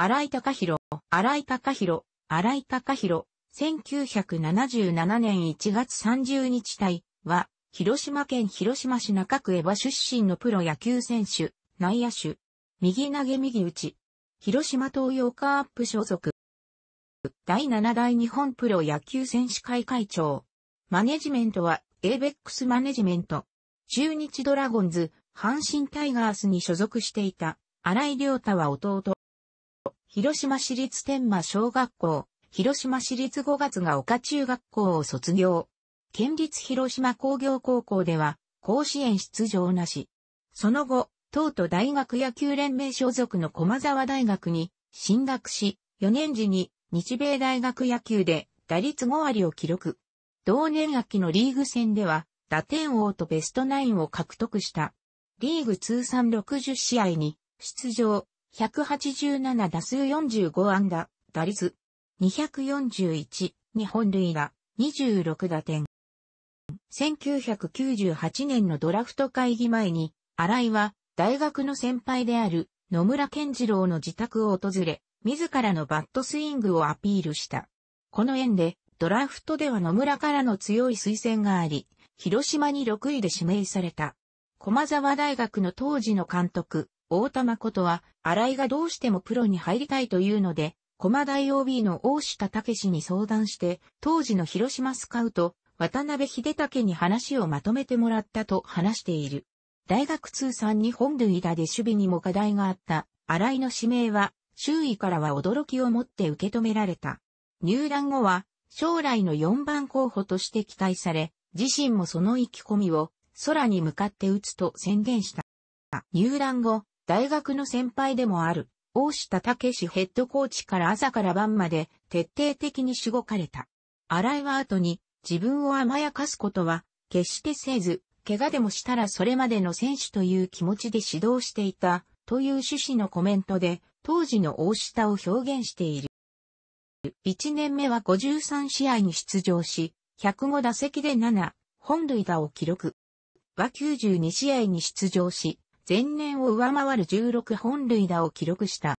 荒井隆弘、荒井隆弘、荒井隆弘、1977年1月30日隊、は、広島県広島市中区江場出身のプロ野球選手、内野手、右投げ右打ち、広島東洋カープ所属、第7代日本プロ野球選手会会長、マネジメントは、エーベックスマネジメント、中日ドラゴンズ、阪神タイガースに所属していた、荒井良太は弟、広島市立天満小学校、広島市立5月が丘中学校を卒業。県立広島工業高校では、甲子園出場なし。その後、東都大学野球連盟所属の駒沢大学に進学し、4年時に日米大学野球で打率5割を記録。同年秋のリーグ戦では、打点王とベストナインを獲得した。リーグ通算60試合に出場、187打数45安打、打率、241、日本塁打、26打点。1998年のドラフト会議前に、新井は大学の先輩である野村健次郎の自宅を訪れ、自らのバットスイングをアピールした。この縁で、ドラフトでは野村からの強い推薦があり、広島に6位で指名された。駒沢大学の当時の監督、大玉ことは、新井がどうしてもプロに入りたいというので、駒大 OB の大下武に相談して、当時の広島スカウト、渡辺秀武に話をまとめてもらったと話している。大学通算日本塁打で守備にも課題があった、新井の指名は、周囲からは驚きをもって受け止められた。入団後は、将来の4番候補として期待され、自身もその意気込みを、空に向かって打つと宣言した。入団後、大学の先輩でもある、大下武ヘッドコーチから朝から晩まで徹底的にしごかれた。新井は後に自分を甘やかすことは決してせず、怪我でもしたらそれまでの選手という気持ちで指導していたという趣旨のコメントで当時の大下を表現している。1年目は53試合に出場し、105打席で7、本塁打を記録。は92試合に出場し、前年を上回る16本塁打を記録した。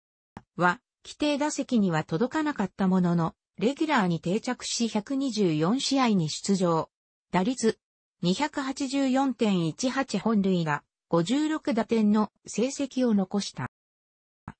は、規定打席には届かなかったものの、レギュラーに定着し124試合に出場。打率284.18本塁打、56打点の成績を残した。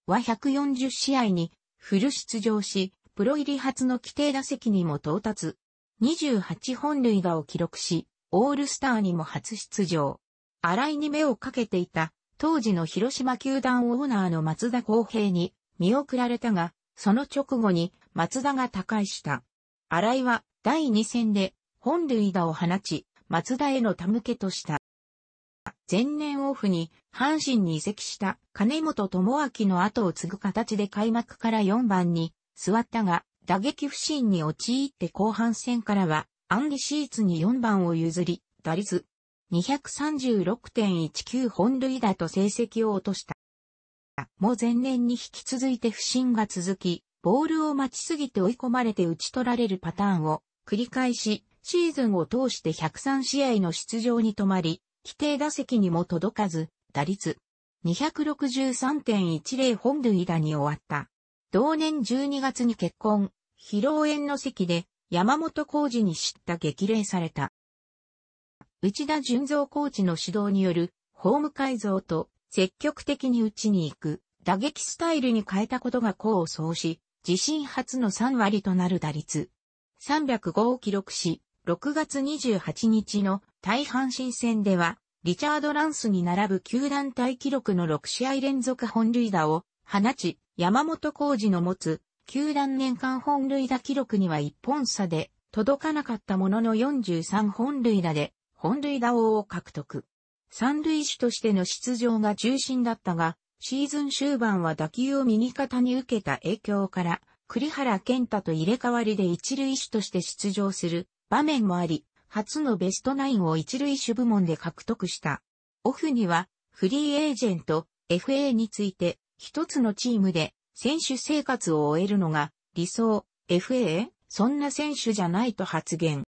は140試合にフル出場し、プロ入り初の規定打席にも到達。28本塁打を記録し、オールスターにも初出場。荒いに目をかけていた当時の広島球団オーナーの松田公平に見送られたが、その直後に松田が他界した。新井は第2戦で本塁打を放ち、松田への手向けとした。前年オフに阪神に移籍した金本智明の後を継ぐ形で開幕から4番に座ったが、打撃不振に陥って後半戦からは、アンリシーツに4番を譲り、打率236.19本塁打と成績を落とした。もう前年に引き続いて不振が続き、ボールを待ちすぎて追い込まれて打ち取られるパターンを繰り返し、シーズンを通して103試合の出場に止まり、規定打席にも届かず、打率263.10本塁打に終わった。同年12月に結婚、披露宴の席で山本浩二に知った激励された。内田純造コーチの指導によるホーム改造と積極的に打ちに行く打撃スタイルに変えたことが功を奏し、自身初の3割となる打率305を記録し、6月28日の大阪神戦では、リチャード・ランスに並ぶ球団体記録の6試合連続本塁打を放ち、山本浩二の持つ球団年間本塁打記録には1本差で届かなかったものの43本塁打で本塁打王を獲得。三塁手としての出場が中心だったが、シーズン終盤は打球を右肩に受けた影響から、栗原健太と入れ替わりで一塁手として出場する場面もあり、初のベストナインを一塁手部門で獲得した。オフには、フリーエージェント、FA について、一つのチームで選手生活を終えるのが理想、FA、そんな選手じゃないと発言。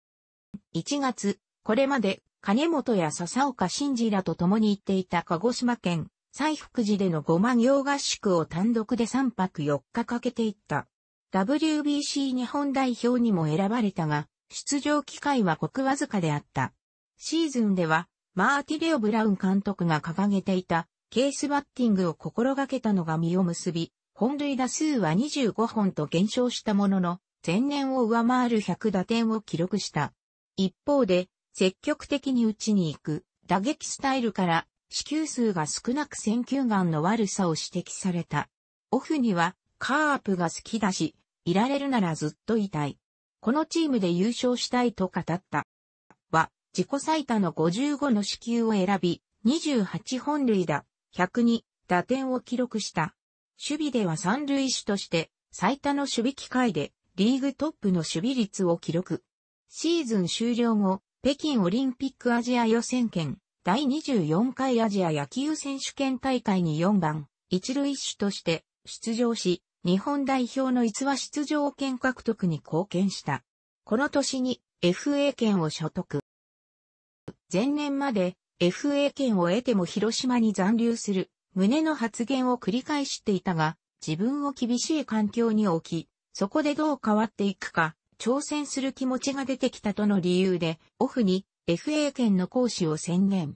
1月、これまで金本や笹岡慎二らと共に行っていた鹿児島県、西福寺での5万行合宿を単独で3泊4日かけていった。WBC 日本代表にも選ばれたが、出場機会はごくわずかであった。シーズンでは、マーティレオ・ブラウン監督が掲げていた、ケースバッティングを心がけたのが実を結び、本塁打数は25本と減少したものの、前年を上回る100打点を記録した。一方で、積極的に打ちに行く打撃スタイルから死球数が少なく選球眼の悪さを指摘された。オフにはカープが好きだし、いられるならずっといたい。このチームで優勝したいと語った。は、自己最多の55の死球を選び、28本塁打、102打点を記録した。守備では三塁手として最多の守備機会でリーグトップの守備率を記録。シーズン終了後、北京オリンピックアジア予選権、第24回アジア野球選手権大会に4番、一塁手として出場し、日本代表の逸話出場権獲得に貢献した。この年に FA 権を所得。前年まで FA 権を得ても広島に残留する旨の発言を繰り返していたが、自分を厳しい環境に置き、そこでどう変わっていくか、挑戦する気持ちが出てきたとの理由で、オフに FA 権の行使を宣言。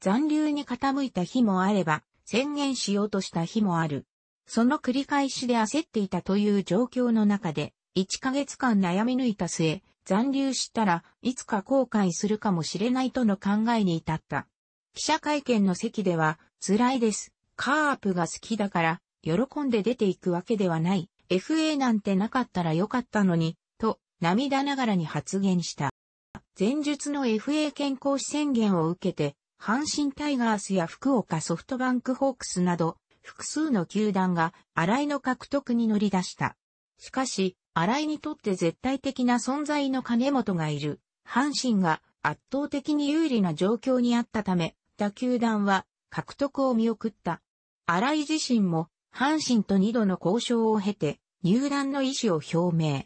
残留に傾いた日もあれば、宣言しようとした日もある。その繰り返しで焦っていたという状況の中で、1ヶ月間悩み抜いた末、残留したらいつか後悔するかもしれないとの考えに至った。記者会見の席では、辛いです。カープが好きだから、喜んで出ていくわけではない。FA なんてなかったらよかったのに、涙ながらに発言した。前述の FA 健康宣言を受けて、阪神タイガースや福岡ソフトバンクホークスなど、複数の球団が新井の獲得に乗り出した。しかし、新井にとって絶対的な存在の金本がいる、阪神が圧倒的に有利な状況にあったため、他球団は獲得を見送った。新井自身も、阪神と二度の交渉を経て、入団の意思を表明。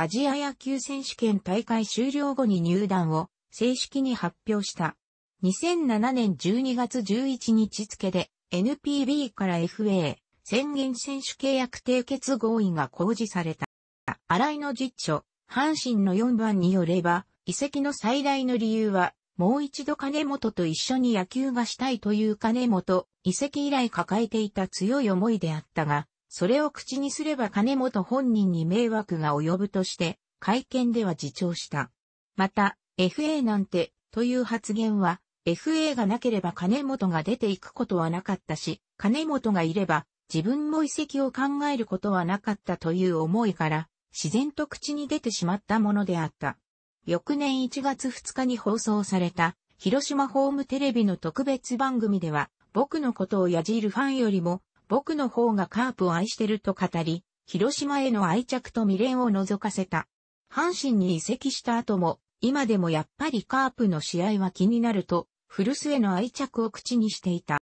アジア野球選手権大会終了後に入団を正式に発表した。2007年12月11日付で NPB から FA 宣言選手契約締結合意が公示された。新井の実著、阪神の4番によれば、遺跡の最大の理由は、もう一度金本と一緒に野球がしたいという金本、移籍以来抱えていた強い思いであったが、それを口にすれば金本本人に迷惑が及ぶとして、会見では自重した。また、FA なんて、という発言は、FA がなければ金本が出ていくことはなかったし、金本がいれば、自分も遺跡を考えることはなかったという思いから、自然と口に出てしまったものであった。翌年1月2日に放送された、広島ホームテレビの特別番組では、僕のことをやじるファンよりも、僕の方がカープを愛してると語り、広島への愛着と未練を覗かせた。阪神に移籍した後も、今でもやっぱりカープの試合は気になると、古巣への愛着を口にしていた。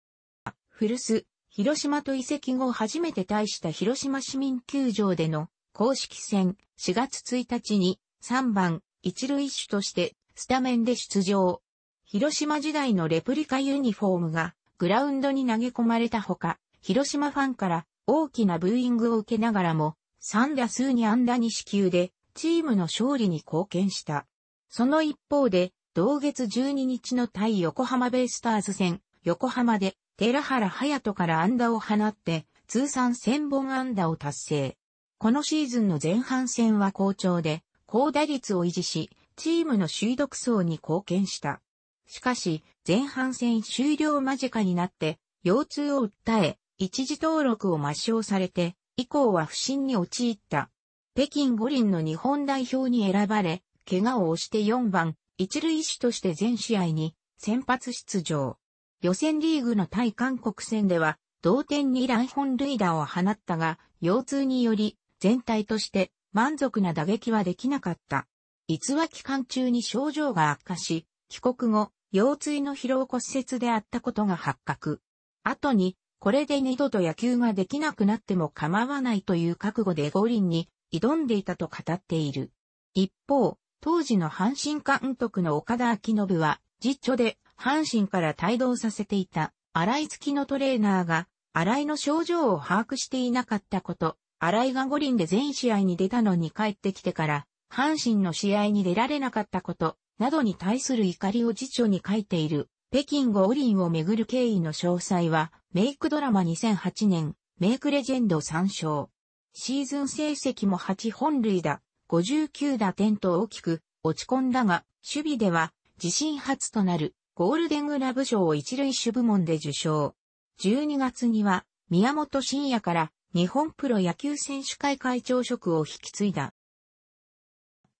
古巣、広島と移籍後初めて対した広島市民球場での公式戦4月1日に3番一塁手としてスタメンで出場。広島時代のレプリカユニフォームがグラウンドに投げ込まれたほか、広島ファンから大きなブーイングを受けながらも、3打数に安打に支給で、チームの勝利に貢献した。その一方で、同月12日の対横浜ベイスターズ戦、横浜で、寺原隼人から安打を放って、通算1000本安打を達成。このシーズンの前半戦は好調で、高打率を維持し、チームの首位独走に貢献した。しかし、前半戦終了間近になって、腰痛を訴え、一時登録を抹消されて、以降は不審に陥った。北京五輪の日本代表に選ばれ、怪我を押して4番、一塁手として全試合に先発出場。予選リーグの対韓国戦では、同点に来本塁打を放ったが、腰痛により、全体として満足な打撃はできなかった。逸話期間中に症状が悪化し、帰国後、腰椎の疲労骨折であったことが発覚。後に、これで二度と野球ができなくなっても構わないという覚悟で五輪に挑んでいたと語っている。一方、当時の阪神監督の岡田昭信は、実著で阪神から帯同させていた新井付きのトレーナーが、新井の症状を把握していなかったこと、新井が五輪で全試合に出たのに帰ってきてから、阪神の試合に出られなかったこと、などに対する怒りを辞書に書いている北京五輪をめぐる経緯の詳細は、メイクドラマ2008年、メイクレジェンド参照。シーズン成績も8本塁打、59打点と大きく落ち込んだが、守備では自身初となるゴールデングラブ賞を一塁手部門で受賞。12月には宮本慎也から日本プロ野球選手会会長職を引き継いだ。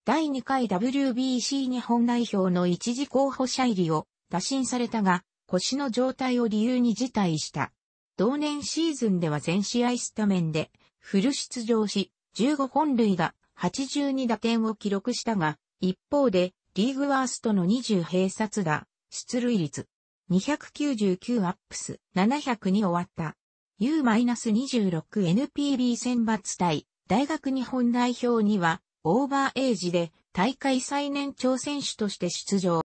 第2回 WBC 日本代表の一時候補者入りを打診されたが、腰の状態を理由に辞退した。同年シーズンでは全試合スタメンで、フル出場し、15本塁打、82打点を記録したが、一方で、リーグワーストの20閉殺打、出塁率、299アップス、700に終わった。U-26NPB 選抜対、大学日本代表には、オーバーエイジで大会最年長選手として出場。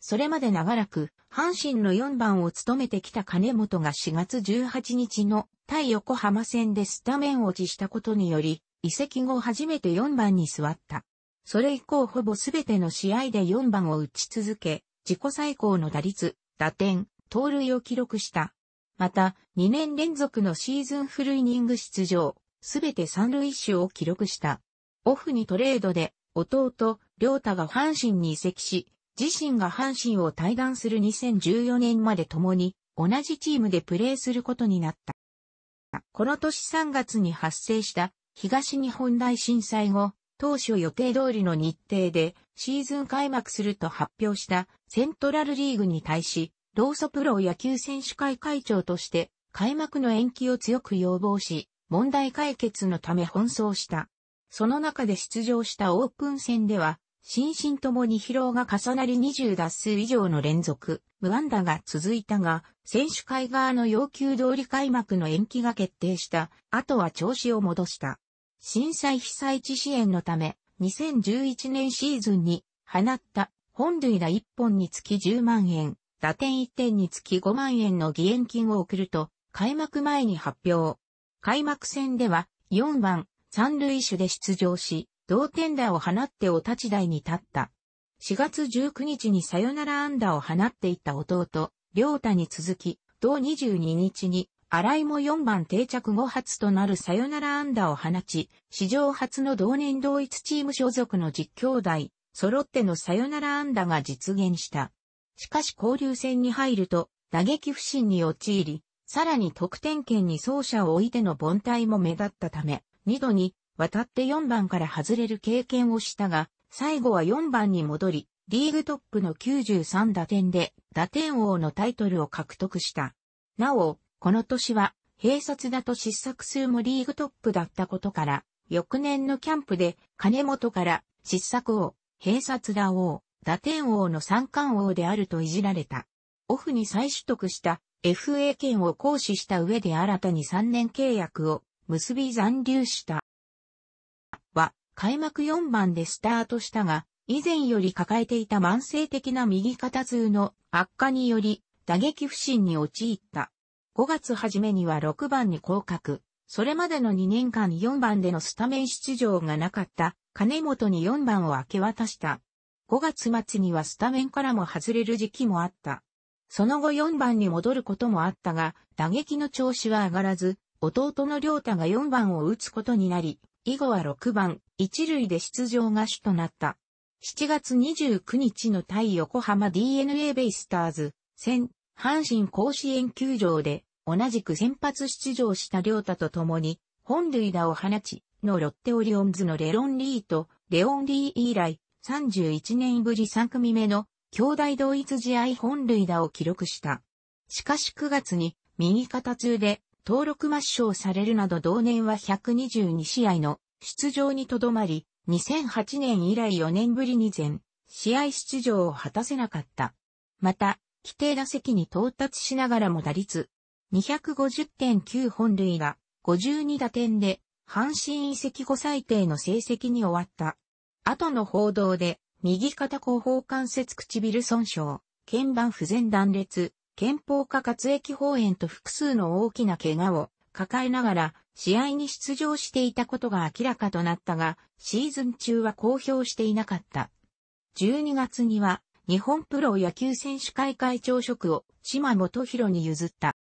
それまで長らく、阪神の4番を務めてきた金本が4月18日の対横浜戦でスタメン落ちしたことにより、移籍後初めて4番に座った。それ以降ほぼ全ての試合で4番を打ち続け、自己最高の打率、打点、盗塁を記録した。また、2年連続のシーズンフルイニング出場、すべて三塁手を記録した。オフにトレードで、弟、良太が阪神に移籍し、自身が阪神を退団する2014年まで共に同じチームでプレーすることになった。この年3月に発生した東日本大震災後、当初予定通りの日程でシーズン開幕すると発表したセントラルリーグに対し、ローソプロ野球選手会会長として開幕の延期を強く要望し、問題解決のため奔走した。その中で出場したオープン戦では、心身ともに疲労が重なり20脱数以上の連続、無安打が続いたが、選手会側の要求通り開幕の延期が決定した、あとは調子を戻した。震災被災地支援のため、2011年シーズンに放った本塁打1本につき10万円、打点1点につき5万円の義援金を送ると、開幕前に発表。開幕戦では4番、三塁手で出場し、同点打を放ってお立ち台に立った。4月19日にサヨナラ安打を放っていった弟、両太に続き、同22日に、新井も4番定着後初となるサヨナラ安打を放ち、史上初の同年同一チーム所属の実況台、揃ってのサヨナラ安打が実現した。しかし交流戦に入ると、打撃不振に陥り、さらに得点圏に走者を置いての凡退も目立ったため、2度に渡って4番から外れる経験をしたが、最後は4番に戻り、リーグトップの93打点で打点王のタイトルを獲得した。なお、この年は、併殺だと失策数もリーグトップだったことから、翌年のキャンプで金本から失策王、併殺打王、打点王の三冠王であるといじられた。オフに再取得した FA 権を行使した上で新たに3年契約を結び残留した。開幕4番でスタートしたが、以前より抱えていた慢性的な右肩痛の悪化により、打撃不振に陥った。5月初めには6番に降格。それまでの2年間4番でのスタメン出場がなかった金本に4番を明け渡した。5月末にはスタメンからも外れる時期もあった。その後4番に戻ることもあったが、打撃の調子は上がらず、弟の良太が4番を打つことになり、以後は6番、一塁で出場が主となった。7月29日の対横浜 DNA ベイスターズ戦、阪神甲子園球場で同じく先発出場した両太と共に本塁打を放ち、のロッテオリオンズのレロン・リーとレオン・リー以来31年ぶり3組目の兄弟同一試合本塁打を記録した。しかし9月に右肩痛で登録抹消されるなど同年は122試合の出場にとどまり、2008年以来4年ぶりに全試合出場を果たせなかった。また、規定打席に到達しながらも打率250.9本塁打52打点で阪神移籍後最低の成績に終わった。後の報道で右肩後方関節唇損傷、腱板不全断裂、憲法下滑液放炎と複数の大きな怪我を抱えながら試合に出場していたことが明らかとなったが、シーズン中は公表していなかった。12月には、日本プロ野球選手会会長職を島本博に譲った。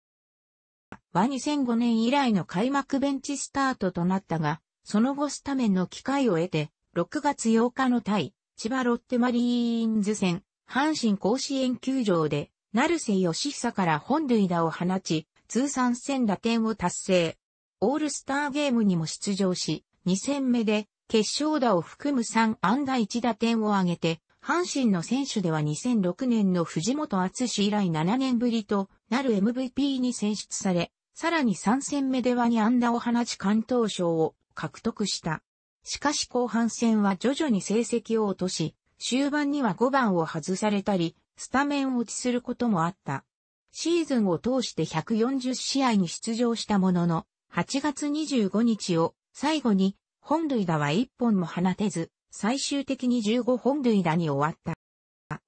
は2005年以来の開幕ベンチスタートとなったが、その後スタメンの機会を得て、6月8日の対、千葉ロッテマリーンズ戦、阪神甲子園球場で、成瀬義久から本塁打を放ち、通算1000打点を達成。オールスターゲームにも出場し、2戦目で決勝打を含む3安打1打点を挙げて、阪神の選手では2006年の藤本厚史以来7年ぶりとなる MVP に選出され、さらに3戦目では2安打を放ち関東賞を獲得した。しかし後半戦は徐々に成績を落とし、終盤には5番を外されたり、スタメン落ちすることもあった。シーズンを通して140試合に出場したものの、8月25日を最後に本塁打は1本も放てず、最終的に15本塁打に終わった。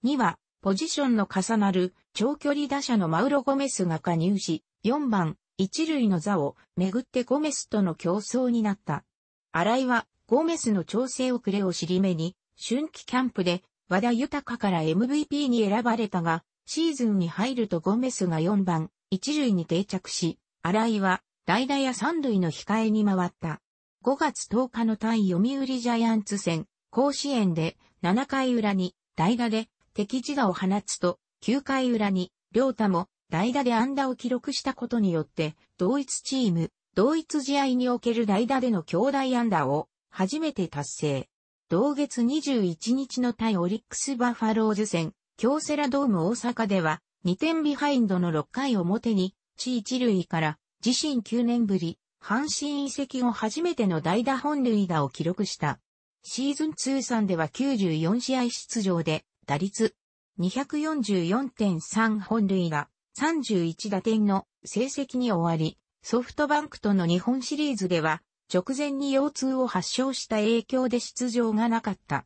2は、ポジションの重なる長距離打者のマウロ・ゴメスが加入し、4番、一塁の座をめぐってゴメスとの競争になった。新井はゴメスの調整遅れを尻目に、春季キャンプで和田豊から MVP に選ばれたが、シーズンに入るとゴメスが4番、一塁に定着し、新井は代打や三塁の控えに回った。5月10日の対読売ジャイアンツ戦、甲子園で7回裏に代打で敵地打を放つと、9回裏に両太も代打で安打を記録したことによって、同一チーム、同一試合における代打での兄弟安打を初めて達成。同月21日の対オリックスバファローズ戦、京セラドーム大阪では、2点ビハインドの6回表に、地一塁から自身9年ぶり、阪神移籍後初めての代打本塁打を記録した。シーズン通算では94試合出場で、打率244.3本塁打、31打点の成績に終わり、ソフトバンクとの日本シリーズでは、直前に腰痛を発症した影響で出場がなかった。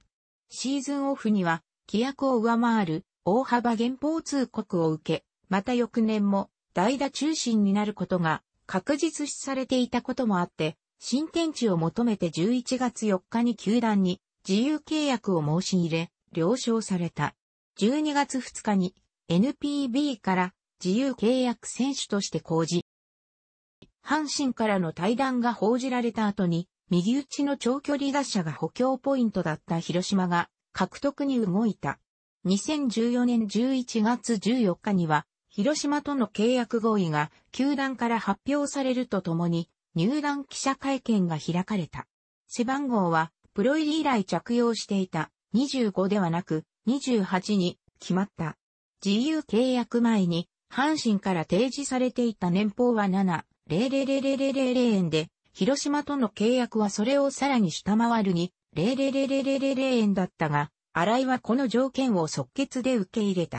シーズンオフには、規約を上回る大幅減俸通告を受け、また翌年も代打中心になることが確実視されていたこともあって、新天地を求めて11月4日に球団に自由契約を申し入れ、了承された。12月2日に NPB から自由契約選手として公示。阪神からの対談が報じられた後に、右打ちの長距離打者が補強ポイントだった広島が獲得に動いた。2014年11月14日には広島との契約合意が球団から発表されるとともに入団記者会見が開かれた。背番号はプロ入り以来着用していた25ではなく28に決まった。自由契約前に阪神から提示されていた年俸は7、0 0 0 0円で、広島との契約はそれをさらに下回るに、0000000円だったが、新井はこの条件を即決で受け入れた。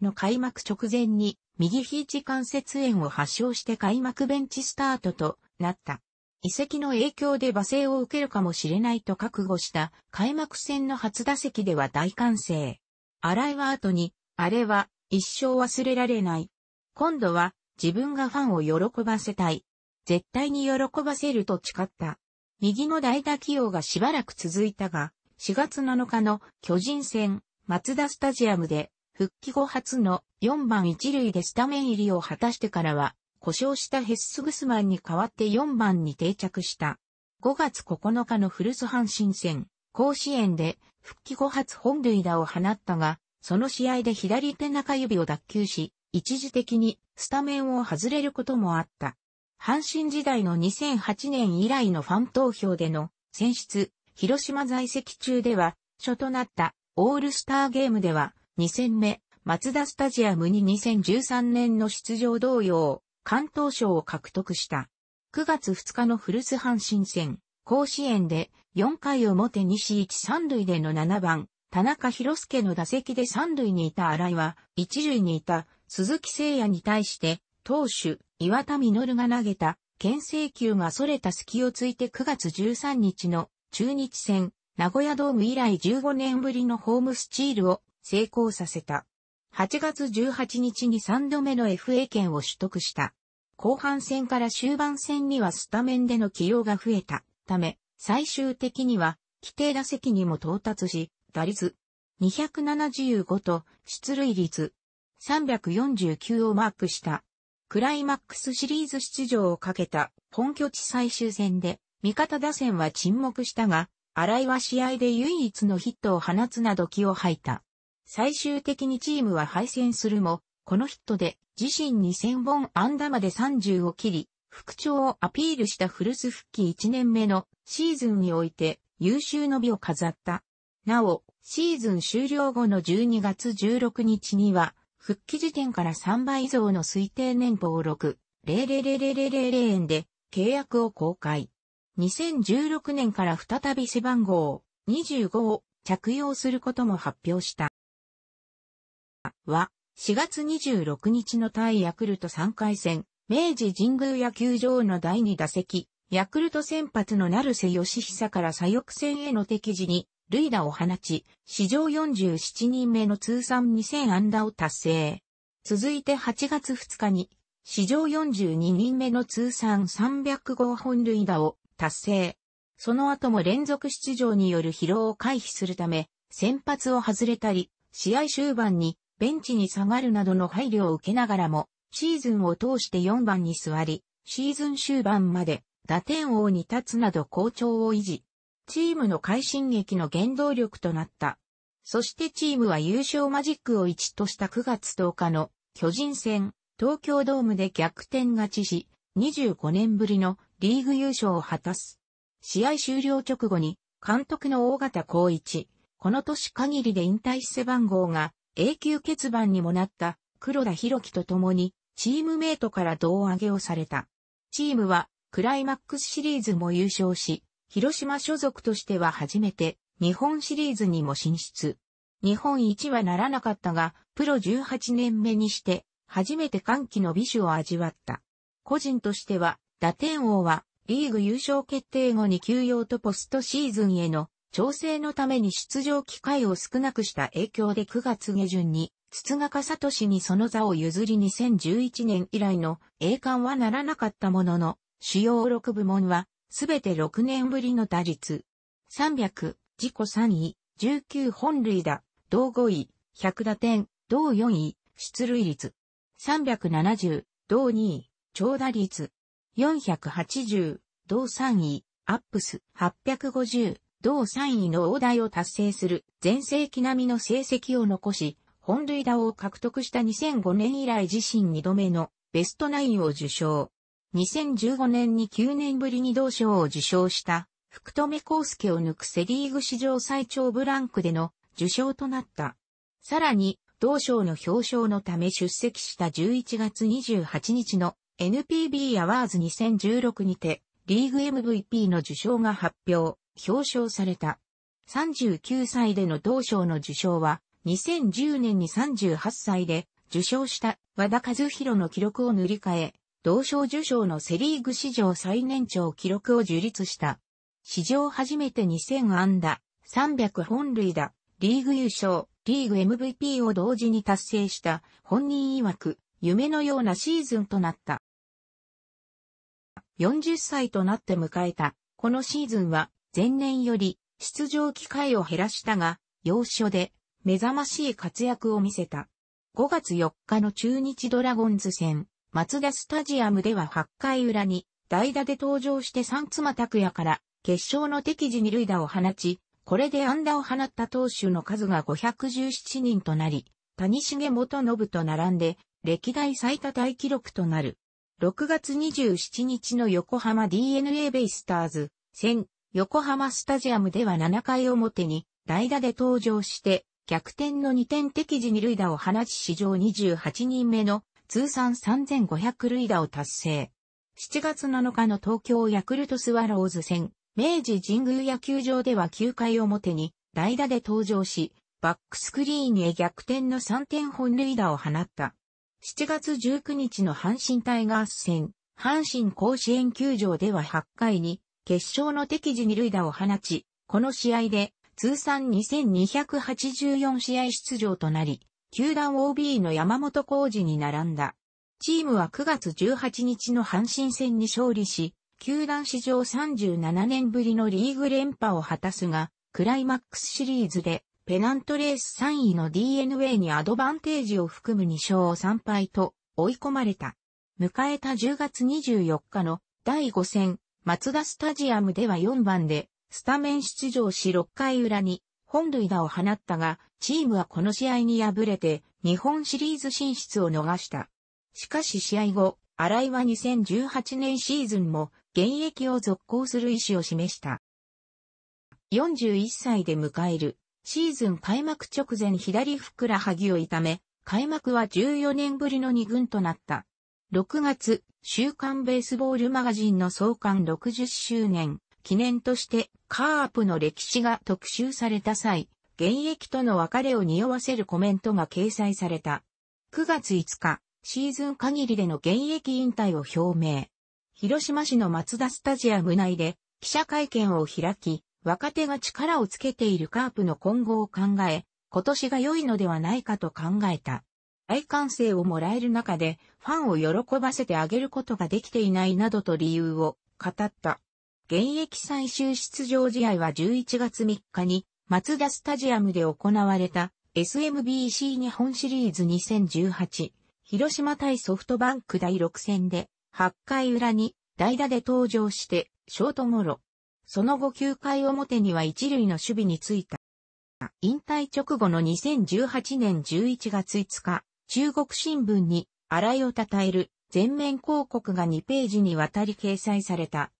の開幕直前に右肘関節炎を発症して開幕ベンチスタートとなった。遺跡の影響で罵声を受けるかもしれないと覚悟した開幕戦の初打席では大歓声。洗井は後に、あれは一生忘れられない。今度は自分がファンを喜ばせたい。絶対に喜ばせると誓った。右の代打起用がしばらく続いたが、4月7日の巨人戦、マツダスタジアムで復帰後初の4番一塁でスタメン入りを果たしてからは、故障したヘッスグスマンに代わって4番に定着した。5月9日の古巣阪神戦、甲子園で復帰後初本塁打を放ったが、その試合で左手中指を脱臼し、一時的にスタメンを外れることもあった。阪神時代の2008年以来のファン投票での選出、広島在籍中では、初となったオールスターゲームでは、2戦目、マツダスタジアムに2013年の出場同様、関東賞を獲得した。9月2日の古巣阪神戦、甲子園で4回表西1、3塁での7番、田中博介の打席で3塁にいた新井は、1塁にいた鈴木誠也に対して、投手、岩田実が投げた、牽制球が逸れた隙をついて9月13日の中日戦、名古屋ドーム以来15年ぶりのホームスチールを成功させた。8月18日に3度目の FA 権を取得した。後半戦から終盤戦にはスタメンでの起用が増えたため、最終的には規定打席にも到達し、打率275と出塁率349をマークした。クライマックスシリーズ出場をかけた本拠地最終戦で味方打線は沈黙したが、新井は試合で唯一のヒットを放つなど気を吐いた。最終的にチームは敗戦するも、このヒットで自身に0 0 0本安打まで30を切り、復調をアピールした古巣復帰1年目のシーズンにおいて優秀の美を飾った。なお、シーズン終了後の12月16日には、復帰時点から3倍以上の推定年俸6、0 0 0 0円で契約を公開。2016年から再び背番号25を着用することも発表した。は、4月26日の対ヤクルト3回戦、明治神宮野球場の第2打席、ヤクルト先発の成瀬義久から左翼戦への敵時に、塁打を放ち、史上47人目の通算2000安打を達成。続いて8月2日に、史上42人目の通算300号本塁打を達成。その後も連続出場による疲労を回避するため、先発を外れたり、試合終盤にベンチに下がるなどの配慮を受けながらも、シーズンを通して4番に座り、シーズン終盤まで打点王に立つなど好調を維持。チームの快進撃の原動力となった。そしてチームは優勝マジックを1とした9月10日の巨人戦、東京ドームで逆転勝ちし、25年ぶりのリーグ優勝を果たす。試合終了直後に、監督の大型光一、この年限りで引退背番号が永久欠番にもなった黒田博樹と共にチームメイトから胴上げをされた。チームはクライマックスシリーズも優勝し、広島所属としては初めて日本シリーズにも進出。日本一はならなかったが、プロ18年目にして初めて歓喜の美酒を味わった。個人としては打点王はリーグ優勝決定後に休養とポストシーズンへの調整のために出場機会を少なくした影響で9月下旬に、筒ヶ聡にその座を譲り2011年以来の栄冠はならなかったものの、主要6部門は、すべて6年ぶりの打率。300、自己3位、19本塁打、同5位、100打点、同4位、出塁率。370、同2位、長打率。480、同3位、アップス。850、同3位の大台を達成する全盛期並みの成績を残し、本塁打を獲得した2005年以来自身2度目のベストナインを受賞。2015年に9年ぶりに同賞を受賞した福留康介を抜くセリーグ史上最長ブランクでの受賞となった。さらに、同賞の表彰のため出席した11月28日の NPB アワーズ2016にて、リーグ MVP の受賞が発表。表彰された。39歳での同賞の受賞は、2010年に38歳で受賞した和田和弘の記録を塗り替え、同賞受賞のセリーグ史上最年長記録を樹立した。史上初めて2000安打、300本塁打、リーグ優勝、リーグ MVP を同時に達成した本人曰く、夢のようなシーズンとなった。40歳となって迎えた、このシーズンは前年より出場機会を減らしたが、要所で目覚ましい活躍を見せた。5月4日の中日ドラゴンズ戦、松田スタジアムでは8回裏に代打で登場して三妻拓也から決勝の敵時二塁打を放ち、これで安打を放った投手の数が517人となり、谷重元信と並んで歴代最多大記録となる。6月27日の横浜 DNA ベイスターズ戦横浜スタジアムでは7回表に代打で登場して、逆転の2点敵時に塁打を放ち史上28人目の通算3500塁打を達成。7月7日の東京ヤクルトスワローズ戦、明治神宮野球場では9回表に代打で登場し、バックスクリーンへ逆転の3点本塁打を放った。7月19日の阪神タイガース戦、阪神甲子園球場では8回に決勝の敵時に塁打を放ち、この試合で通算2284試合出場となり、球団 OB の山本浩二に並んだ。チームは9月18日の阪神戦に勝利し、球団史上37年ぶりのリーグ連覇を果たすが、クライマックスシリーズでペナントレース3位の DNA にアドバンテージを含む2勝3敗と追い込まれた。迎えた10月24日の第5戦マツダスタジアムでは4番で、スタメン出場し6回裏に、本塁打を放ったが、チームはこの試合に敗れて、日本シリーズ進出を逃した。しかし試合後、新井は2018年シーズンも、現役を続行する意思を示した。41歳で迎える、シーズン開幕直前左ふくらはぎを痛め、開幕は14年ぶりの2軍となった。6月、週刊ベースボールマガジンの創刊60周年記念としてカープの歴史が特集された際、現役との別れを匂わせるコメントが掲載された。9月5日、シーズン限りでの現役引退を表明。広島市の松田スタジアム内で記者会見を開き、若手が力をつけているカープの今後を考え、今年が良いのではないかと考えた。大歓声をもらえる中で、ファンを喜ばせてあげることができていないなどと理由を語った。現役最終出場試合は11月3日に、松田スタジアムで行われた SMBC 日本シリーズ2018広島対ソフトバンク第6戦で8回裏に代打で登場してショートゴロ。その後9回表には1塁の守備についた。引退直後の2018年11月5日、中国新聞に、荒井を称える全面広告が2ページにわたり掲載された。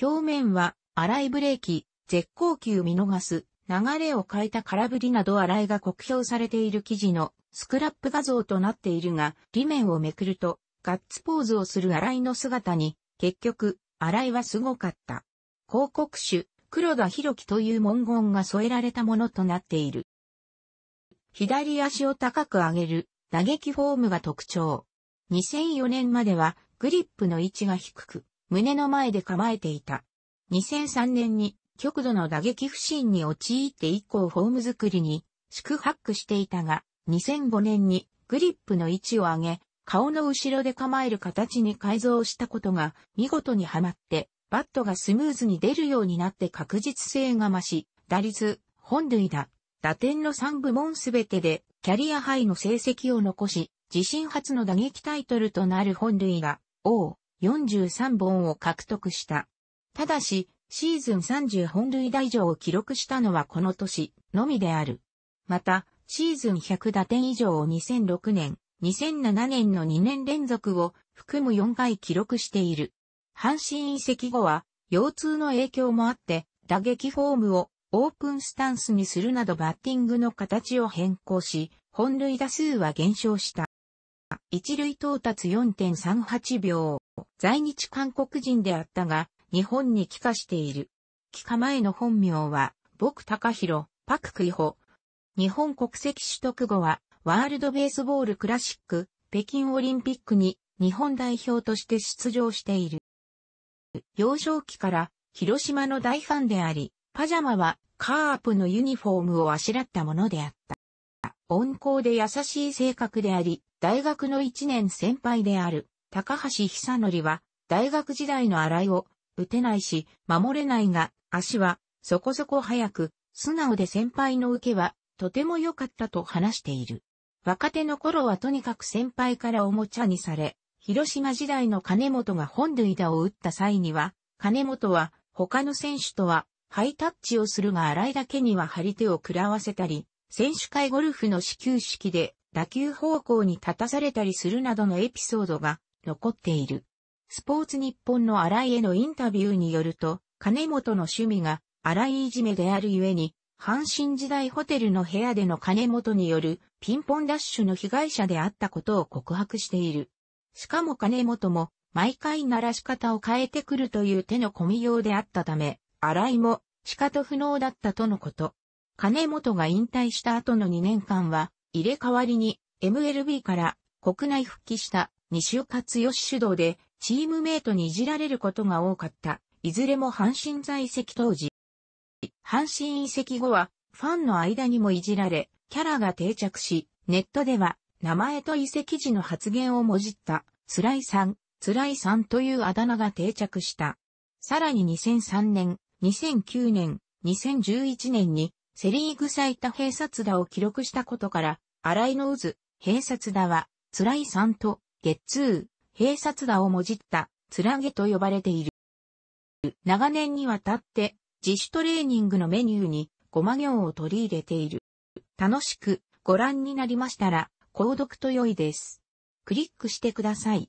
表面は、荒井ブレーキ、絶好級見逃す、流れを変えた空振りなど荒井が酷評されている記事のスクラップ画像となっているが、裏面をめくると、ガッツポーズをする荒井の姿に、結局、荒井はすごかった。広告主、黒田博樹という文言が添えられたものとなっている。左足を高く上げる、打撃フォームが特徴。2004年まではグリップの位置が低く、胸の前で構えていた。2003年に極度の打撃不振に陥って以降フォーム作りに宿泊していたが、2005年にグリップの位置を上げ、顔の後ろで構える形に改造したことが見事にはまって、バットがスムーズに出るようになって確実性が増し、打率、本塁打、打点の3部門すべてでキャリアハイの成績を残し、自身初の打撃タイトルとなる本塁が、王、43本を獲得した。ただし、シーズン30本塁打以上を記録したのはこの年のみである。また、シーズン100打点以上を2006年、2007年の2年連続を含む4回記録している。阪神移籍後は、腰痛の影響もあって、打撃フォームをオープンスタンスにするなどバッティングの形を変更し、本塁打数は減少した。一塁到達4.38秒。在日韓国人であったが、日本に帰化している。帰化前の本名は、僕高弘、パククイホ。日本国籍取得後は、ワールドベースボールクラシック、北京オリンピックに日本代表として出場している。幼少期から広島の大ファンであり、パジャマはカープのユニフォームをあしらったものであった。温厚で優しい性格であり、大学の一年先輩である高橋久則は、大学時代の荒井を打てないし、守れないが、足はそこそこ速く、素直で先輩の受けはとても良かったと話している。若手の頃はとにかく先輩からおもちゃにされ、広島時代の金本が本塁打を打った際には、金本は他の選手とはハイタッチをするが荒いだけには張り手を食らわせたり、選手会ゴルフの始球式で打球方向に立たされたりするなどのエピソードが残っている。スポーツ日本の荒井へのインタビューによると、金本の趣味が荒井いじめであるゆえに、阪神時代ホテルの部屋での金本によるピンポンダッシュの被害者であったことを告白している。しかも金本も毎回鳴らし方を変えてくるという手の込みようであったため、新井も、仕方不能だったとのこと。金本が引退した後の2年間は、入れ替わりに、MLB から国内復帰した西岡剛主導で、チームメイトにいじられることが多かった。いずれも阪神在籍当時。阪神移籍後は、ファンの間にもいじられ、キャラが定着し、ネットでは、名前と移籍時の発言をもじった、辛いさん、辛いさんというあだ名が定着した。さらに2003年、2009年、2011年にセリーグ最多閉殺打を記録したことから、新井の渦、閉殺打は、辛いさんと、月通、閉殺打をもじった、つらげと呼ばれている。長年にわたって、自主トレーニングのメニューに、ごま行を取り入れている。楽しく、ご覧になりましたら、購読と良いです。クリックしてください。